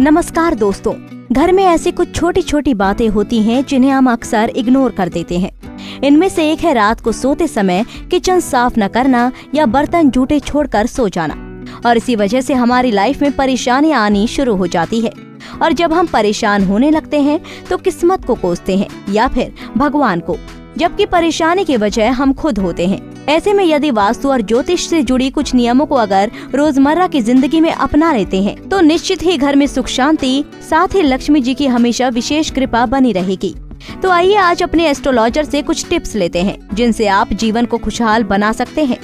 नमस्कार दोस्तों घर में ऐसी कुछ छोटी छोटी बातें होती हैं जिन्हें हम अक्सर इग्नोर कर देते हैं इनमें से एक है रात को सोते समय किचन साफ न करना या बर्तन जूटे छोड़कर सो जाना और इसी वजह से हमारी लाइफ में परेशानी आनी शुरू हो जाती है और जब हम परेशान होने लगते हैं तो किस्मत को कोसते हैं या फिर भगवान को जबकि परेशानी के वजह हम खुद होते हैं ऐसे में यदि वास्तु और ज्योतिष से जुड़ी कुछ नियमों को अगर रोजमर्रा की जिंदगी में अपना लेते हैं तो निश्चित ही घर में सुख शांति साथ ही लक्ष्मी जी की हमेशा विशेष कृपा बनी रहेगी तो आइए आज अपने एस्ट्रोलॉजर से कुछ टिप्स लेते हैं जिनसे आप जीवन को खुशहाल बना सकते हैं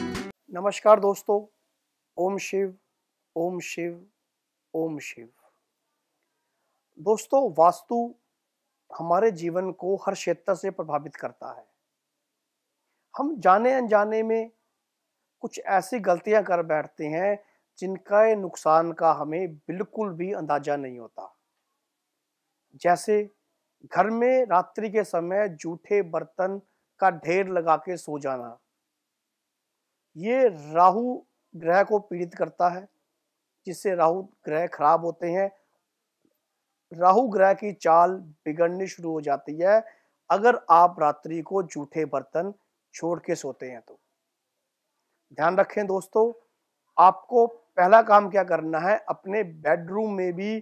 नमस्कार दोस्तों ओम शिव ओम शिव ओम शिव दोस्तों वास्तु हमारे जीवन को हर क्षेत्र से प्रभावित करता है हम जाने अनजाने में कुछ ऐसी गलतियां कर बैठते हैं जिनका नुकसान का हमें बिल्कुल भी अंदाजा नहीं होता जैसे घर में रात्रि के समय जूठे बर्तन का ढेर लगा के सो जाना ये राहु ग्रह को पीड़ित करता है जिससे राहु ग्रह खराब होते हैं राहु ग्रह की चाल बिगड़नी शुरू हो जाती है अगर आप रात्रि को जूठे बर्तन छोड़ के सोते हैं तो ध्यान रखें दोस्तों आपको पहला काम क्या करना है अपने बेडरूम में भी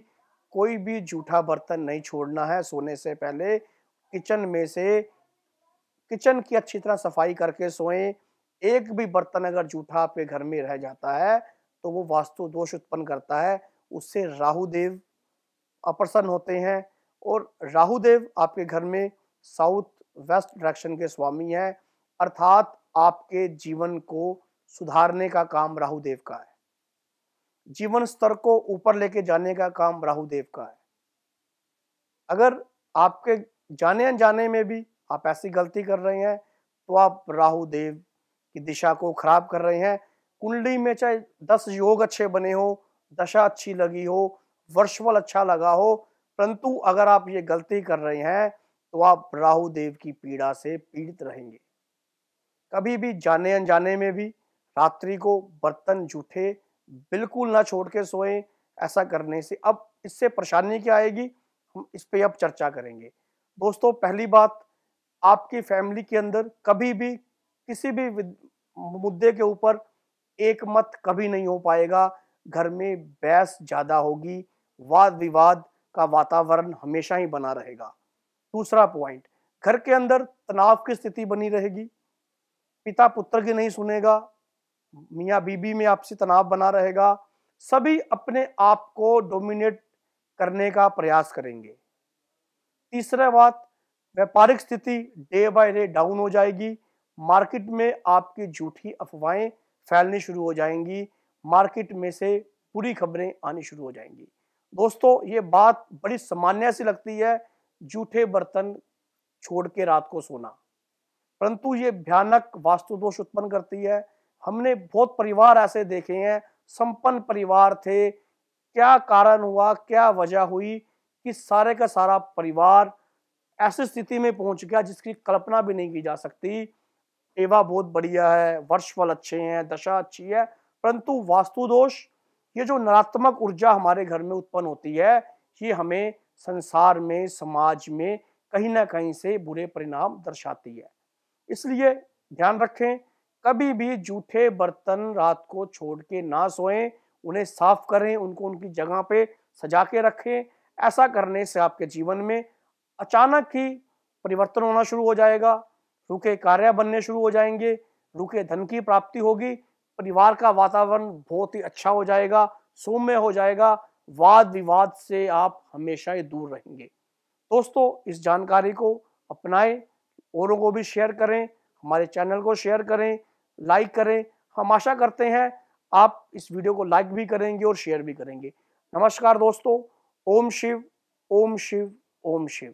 कोई भी जूठा बर्तन नहीं छोड़ना है सोने से पहले किचन में से किचन की अच्छी तरह सफाई करके सोएं एक भी बर्तन अगर जूठा आपके घर में रह जाता है तो वो वास्तु दोष उत्पन्न करता है उससे राहु देव अप्रसन्न होते हैं और राहुदेव आपके घर में साउथ वेस्ट डायरेक्शन के स्वामी हैं अर्थात आपके जीवन को सुधारने का काम राहुदेव का है जीवन स्तर को ऊपर लेके जाने का काम राहुदेव का है अगर आपके जाने अनजाने में भी आप ऐसी गलती कर रहे हैं तो आप राहुदेव की दिशा को खराब कर रहे हैं कुंडली में चाहे दस योग अच्छे बने हो दशा अच्छी लगी हो वर्षफल अच्छा लगा हो परंतु अगर आप ये गलती कर रहे हैं तो आप राहु देव की पीड़ा से पीड़ित रहेंगे कभी भी जाने अनजाने में भी रात्रि को बर्तन जूठे बिल्कुल ना छोड़ के सोए ऐसा करने से अब इससे परेशानी क्या आएगी हम इस पर अब चर्चा करेंगे दोस्तों पहली बात आपकी फैमिली के अंदर कभी भी किसी भी मुद्दे के ऊपर एक मत कभी नहीं हो पाएगा घर में बहस ज़्यादा होगी वाद विवाद का वातावरण हमेशा ही बना रहेगा दूसरा पॉइंट घर के अंदर तनाव की स्थिति बनी रहेगी पिता पुत्र की नहीं सुनेगा मियाँ बीबी में आपसी तनाव बना रहेगा सभी अपने आप को डोमिनेट करने का प्रयास करेंगे तीसरा बात व्यापारिक स्थिति डे बाय डे डाउन हो जाएगी मार्केट में आपकी झूठी अफवाहें फैलनी शुरू हो जाएंगी मार्केट में से बुरी खबरें आनी शुरू हो जाएंगी दोस्तों ये बात बड़ी सामान्य सी लगती है जूठे बर्तन छोड़ के रात को सोना परंतु ये भयानक वास्तु दोष उत्पन्न करती है हमने बहुत परिवार ऐसे देखे हैं संपन्न परिवार थे क्या कारण हुआ क्या वजह हुई कि सारे का सारा परिवार ऐसी स्थिति में पहुंच गया जिसकी कल्पना भी नहीं की जा सकती एवा बहुत बढ़िया है वर्ष फल अच्छे हैं दशा अच्छी है परंतु वास्तु दोष ये जो नकारात्मक ऊर्जा हमारे घर में उत्पन्न होती है ये हमें संसार में समाज में कहीं ना कहीं से बुरे परिणाम दर्शाती है इसलिए ध्यान रखें कभी भी जूठे बर्तन रात को छोड़ के ना सोएं उन्हें साफ करें उनको उनकी जगह पे सजा के रखें ऐसा करने से आपके जीवन में अचानक ही परिवर्तन होना शुरू हो जाएगा रुके कार्य बनने शुरू हो जाएंगे रुके धन की प्राप्ति होगी परिवार का वातावरण बहुत ही अच्छा हो जाएगा सौम्य हो जाएगा वाद विवाद से आप हमेशा ही दूर रहेंगे दोस्तों इस जानकारी को अपनाएं औरों को भी शेयर करें हमारे चैनल को शेयर करें लाइक करें हम आशा करते हैं आप इस वीडियो को लाइक भी करेंगे और शेयर भी करेंगे नमस्कार दोस्तों ओम शिव ओम शिव ओम शिव